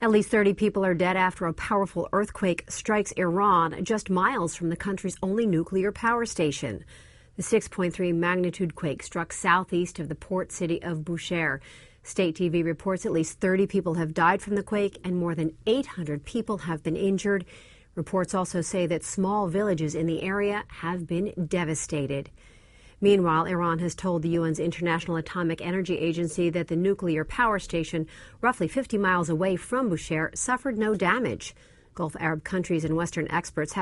At least 30 people are dead after a powerful earthquake strikes Iran, just miles from the country's only nuclear power station. The 6.3 magnitude quake struck southeast of the port city of Bushehr. State TV reports at least 30 people have died from the quake and more than 800 people have been injured. Reports also say that small villages in the area have been devastated. Meanwhile, Iran has told the UN's International Atomic Energy Agency that the nuclear power station, roughly 50 miles away from Bushehr, suffered no damage. Gulf Arab countries and Western experts have